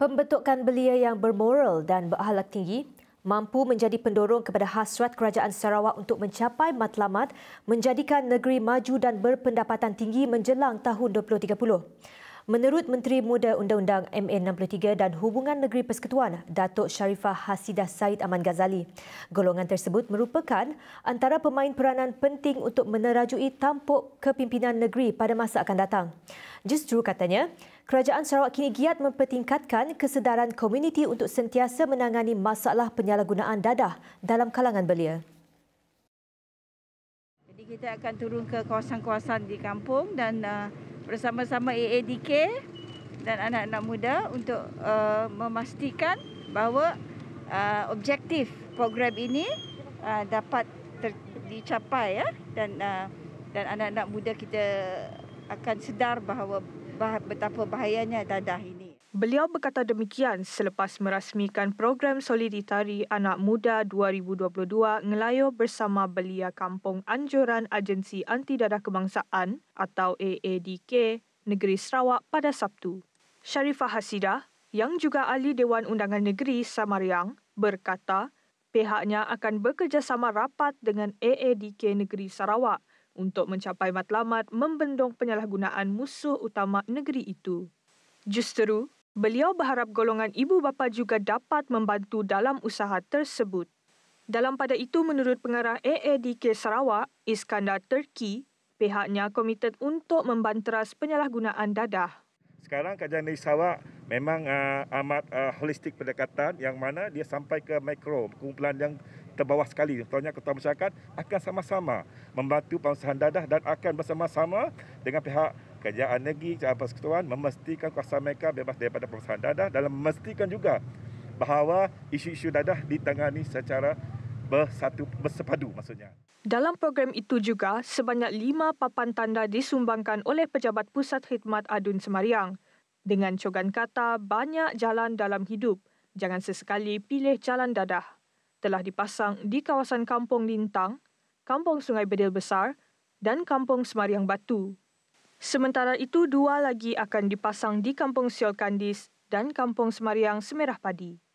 Pembentukan belia yang bermoral dan berahlak tinggi mampu menjadi pendorong kepada hasrat kerajaan Sarawak untuk mencapai matlamat menjadikan negeri maju dan berpendapatan tinggi menjelang tahun 2030. Menurut Menteri Muda Undang-Undang MN63 dan Hubungan Negeri Persekutuan, Datuk Sharifah Hasidah Said Aman Ghazali, golongan tersebut merupakan antara pemain peranan penting untuk menerajui tampuk kepimpinan negeri pada masa akan datang. Justru katanya, kerajaan Sarawak kini giat mempertingkatkan kesedaran komuniti untuk sentiasa menangani masalah penyalahgunaan dadah dalam kalangan belia. Jadi kita akan turun ke kawasan-kawasan di kampung dan uh, bersama-sama AADK dan anak-anak muda untuk uh, memastikan bahawa uh, objektif program ini dapat dicapai ya dan dan anak-anak muda kita akan sedar bahawa bah, betapa bahayanya dadah ini. Beliau berkata demikian selepas merasmikan program Solidaritari Anak Muda 2022 Ngelayo bersama Belia Kampung Anjuran Agensi Anti Dadah Kebangsaan atau AADK Negeri Sarawak pada Sabtu. Sharifah Hasidah, yang juga ahli Dewan Undangan Negeri Samariang, berkata pihaknya akan bekerjasama rapat dengan AADK Negeri Sarawak – untuk mencapai matlamat membendung penyalahgunaan musuh utama negeri itu. Justeru, beliau berharap golongan ibu bapa juga dapat membantu dalam usaha tersebut. Dalam pada itu, menurut pengarah AADK Sarawak, Iskandar Turki, pihaknya komited untuk membanteras penyalahgunaan dadah. Sekarang kajian di Sarawak memang uh, amat uh, holistik pendekatan yang mana dia sampai ke mikro, kumpulan yang terbawah sekali. Contohnya ketua masyarakat akan sama-sama membantu pengusahaan dadah dan akan bersama-sama dengan pihak kerajaan negeri, kerajaan persekutuan memastikan kuasa mereka bebas daripada pengusahaan dadah dalam memastikan juga bahawa isu-isu dadah ditangani secara bersatu bersepadu maksudnya. Dalam program itu juga, sebanyak lima papan tanda disumbangkan oleh Pejabat Pusat Khidmat Adun Semariang. Dengan cogan kata, banyak jalan dalam hidup. Jangan sesekali pilih jalan dadah telah dipasang di kawasan Kampung Lintang, Kampung Sungai Bedil Besar dan Kampung Semariang Batu. Sementara itu, dua lagi akan dipasang di Kampung Siol Kandis dan Kampung Semariang Semerah Padi.